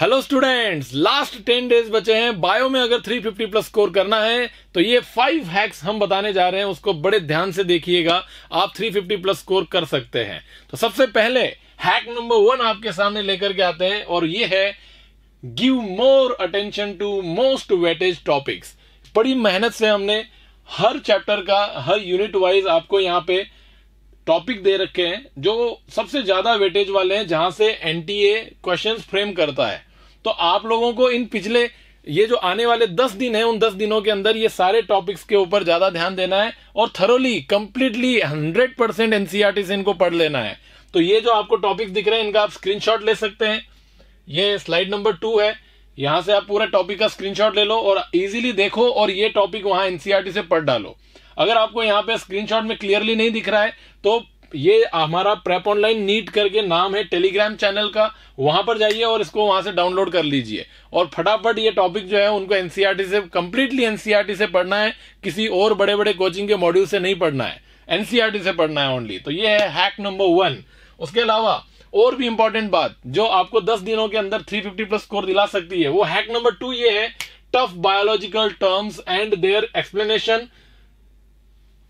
hello students last ten days बचे हैं bio में अगर 350 प्लस स्कोर करना है तो ये फाइव हैक्स हम बताने जा रहे हैं उसको बड़े ध्यान से देखिएगा आप 350 प्लस स्कोर कर सकते हैं तो सबसे पहले हैक नंबर वन आपके सामने लेकर के आते हैं और ये है give more attention to most weightage topics बड़ी मेहनत से हमने हर चैप्टर का हर यूनिट वाइज आपको यहाँ पे टॉपिक दे रखे हैं जो सबसे ज्यादा वेटेज वाले हैं जहां से एनटीए क्वेश्चंस फ्रेम करता है तो आप लोगों को इन पिछले ये जो आने वाले दस दिन है उन दस दिनों के अंदर ये सारे टॉपिक्स के ऊपर ज्यादा ध्यान देना है और thoroughly completely hundred percent NCERT से इनको पढ़ लेना है तो ये जो आपको टॉपिक दिख रहे हैं इनका आप स्क्रीनशॉट ले सकते हैं ये स्लाइड नंबर टू है यहां से आप पूरा टॉपिक का स्क्रीनशॉट ले लो और इजीली देखो और ये टॉपिक वहां एनसीआरटी से पढ़ डालो अगर आपको यहाँ पे स्क्रीनशॉट में क्लियरली नहीं दिख रहा है तो ये हमारा प्रेप ऑनलाइन नीट करके नाम है टेलीग्राम चैनल का वहां पर जाइए और इसको वहां से डाउनलोड कर लीजिए और फटाफट ये टॉपिक जो है उनको एनसीईआरटी e से कंप्लीटली एनसीईआरटी e से पढ़ना है किसी और बड़े बड़े कोचिंग के मॉड्यूल से नहीं पढ़ना है एनसीईआरटी e से पढ़ना है ओनली तो ये है हैक नंबर वन उसके अलावा और भी इंपॉर्टेंट बात जो आपको दस दिनों के अंदर थ्री प्लस स्कोर दिला सकती है वो हैक नंबर टू ये है tough biological terms and their explanation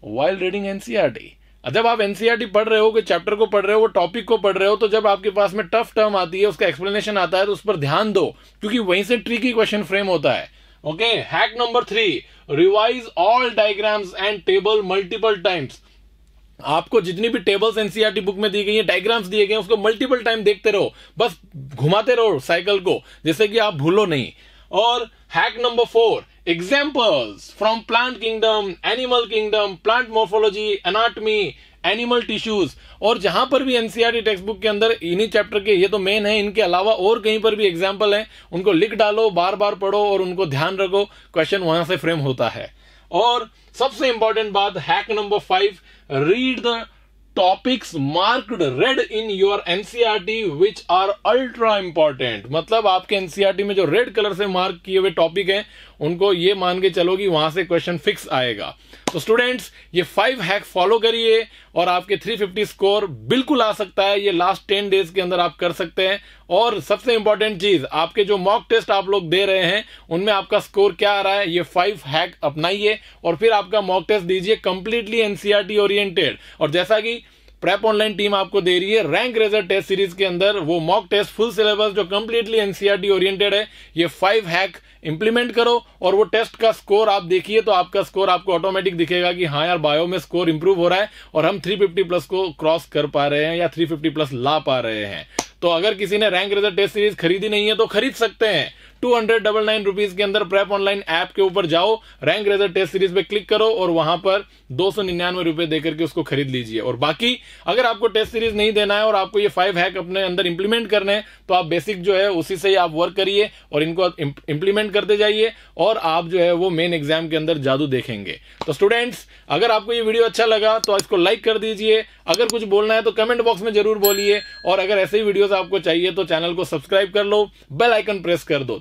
while reading NCERT जब आप एनसीआरटी e पढ़ रहे हो कि चैप्टर को पढ़ रहे हो वो टॉपिक को पढ़ रहे हो तो जब आपके पास में टफ टर्म आती है उसका एक्सप्लेनेशन आता है तो उस पर ध्यान दो क्योंकि वहीं से ट्रिकी क्वेश्चन फ्रेम होता है okay hack number three revise all diagrams and table multiple times आपको जितनी भी टेबल्स एनसीआरटी बुक में दी गई है डायग्राम्स दिए गए हैं उसको मल्टीपल टाइम देखते रहो बस घुमाते रहो साइकिल को जैसे कि आप भूलो नहीं और hack number four Examples from plant kingdom, animal kingdom, plant morphology, anatomy, animal tissues और जहां पर भी एनसीआरटी टेक्स्ट बुक के अंदर इन्हीं चैप्टर के ये तो मेन है इनके अलावा और कहीं पर भी एग्जाम्पल है उनको लिख डालो बार बार पढ़ो और उनको ध्यान रखो क्वेश्चन वहां से फ्रेम होता है और सबसे इंपॉर्टेंट बात hack number five read the topics marked red in your NCERT which are ultra important मतलब आपके एनसीआरटी e में जो रेड कलर से मार्क किए हुए टॉपिक हैं उनको ये मान के चलो कि वहां से क्वेश्चन फिक्स आएगा तो स्टूडेंट्स ये फाइव हैक फॉलो करिए और आपके 350 स्कोर बिल्कुल आ सकता है ये लास्ट टेन डेज के अंदर आप कर सकते हैं और सबसे इंपॉर्टेंट चीज आपके जो मॉक टेस्ट आप लोग दे रहे हैं उनमें आपका स्कोर क्या आ रहा है ये फाइव हैक अपनाइए और फिर आपका मॉक टेस्ट दीजिए कंप्लीटली एनसीआरटी ओरिएंटेड और जैसा कि प्रेप ऑनलाइन टीम आपको दे रही है रैंक रेजर टेस्ट सीरीज के अंदर वो मॉक टेस्ट फुल सिलेबस जो कंप्लीटली एनसीआरटी ओरिएंटेड है ये फाइव हैक इंप्लीमेंट करो और वो टेस्ट का स्कोर आप देखिए तो आपका स्कोर आपको ऑटोमेटिक दिखेगा कि हाँ यार बायो में स्कोर इंप्रूव हो रहा है और हम 350 प्लस को क्रॉस कर पा रहे हैं या 350 प्लस ला पा रहे हैं तो अगर किसी ने रैंक रेजर टेस्ट सीरीज खरीदी नहीं है तो खरीद सकते हैं two hundred double nine rupees के अंदर प्रेप ऑनलाइन ऐप के ऊपर जाओ रैंक रेजर टेस्ट सीरीज पे क्लिक करो और वहां पर दो सौ निन्यानवे रुपए देकर के उसको खरीद लीजिए और बाकी अगर आपको टेस्ट सीरीज नहीं देना है और आपको ये फाइव हैक अपने अंदर इंप्लीमेंट करने हैं तो आप बेसिक जो है उसी से ही आप वर्क करिए और इनको इंप्लीमेंट करते जाइए और आप जो है वो मेन एग्जाम के अंदर जादू देखेंगे तो स्टूडेंट्स अगर आपको ये वीडियो अच्छा लगा तो इसको लाइक कर दीजिए अगर कुछ बोलना है तो कमेंट बॉक्स में जरूर बोलिए और अगर ऐसे ही वीडियोस आपको चाहिए तो चैनल को सब्सक्राइब कर लो बेल आइकन प्रेस कर दो